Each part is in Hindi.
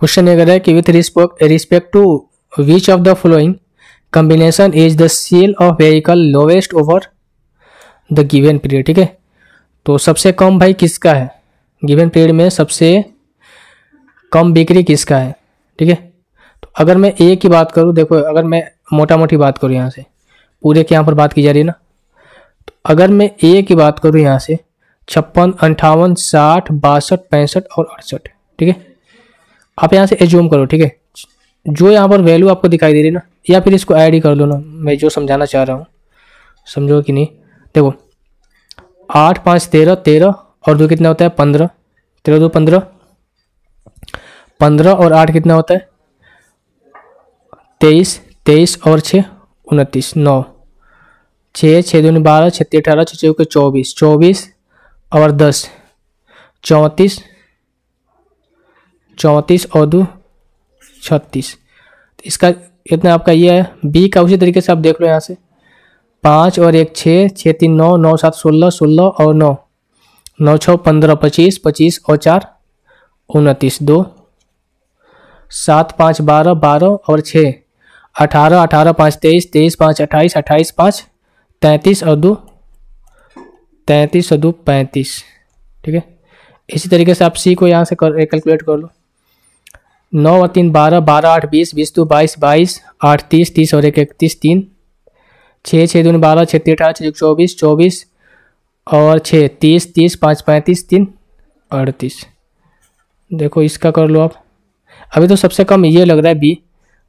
क्वेश्चन ये कर रहा है कि with respect to which of the following combination is the sale of vehicle lowest over the given period ठीक है तो सबसे कम भाई किसका है गिवन पीरियड में सबसे कम बिक्री किसका है ठीक है तो अगर मैं ए की बात करूँ देखो अगर मैं मोटा मोटी बात करूँ यहाँ से पूरे के यहाँ पर बात की जा रही है ना तो अगर मैं ए की बात करूँ यहाँ से छप्पन अंठावन साठ बासठ पैंसठ और अड़सठ ठीक है आप यहाँ से एज्यूम करो ठीक है जो यहाँ पर वैल्यू आपको दिखाई दे रही है ना या फिर इसको ऐड ही कर लो ना मैं जो समझाना चाह रहा हूँ समझो कि नहीं देखो आठ पाँच तेरह तेरह और दो कितना होता है पंद्रह तेरह दो पंद्रह पंद्रह और आठ कितना होता है तेईस तेईस और छः उनतीस नौ छः छः दो बारह छत्तीस अठारह छः छः चौबीस चौबीस और दस चौंतीस चौंतीस और दो छत्तीस तो इसका इतना आपका ये है बी का उसी तरीके से आप देख लो यहाँ से पाँच और एक छः छः तीन नौ नौ सात सोलह सोलह और नौ नौ छः पंद्रह पच्चीस पच्चीस और चार उनतीस दो सात पाँच बारह बारह और छः अठारह अठारह पाँच तेईस तेईस पाँच अट्ठाईस अट्ठाईस पाँच तैंतीस और दो तैंतीस और दो पैंतीस ठीक है इसी तरीके से आप सी को यहाँ से कर कैलकुलेट कर लो नौ और तीन बारह बारह आठ बीस बीस दो बाईस बाईस आठ तीस तीस और एक इकतीस तीन छः छः दून बारह छः तीन अठारह छः चौबीस चौबीस और छः तीस तीस पाँच पैंतीस तीन अड़तीस देखो इसका कर लो आप अभी तो सबसे कम ये लग रहा है बी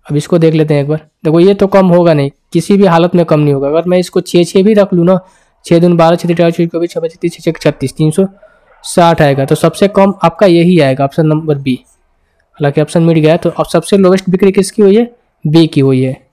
अब इसको देख लेते हैं एक बार देखो ये तो कम होगा नहीं किसी भी हालत में कम नहीं होगा अगर मैं इसको छः छः भी रख लूँ ना छः दून बारह छः अठारह छः चौबीस छः पच्चीस छः छः छत्तीस तीन सौ साठ आएगा तो सबसे कम आपका यही आएगा ऑप्शन नंबर बी हालांकि ऑप्शन मिट गया तो अब सबसे लोवेस्ट बिक्री किसकी हुई है बी की हुई है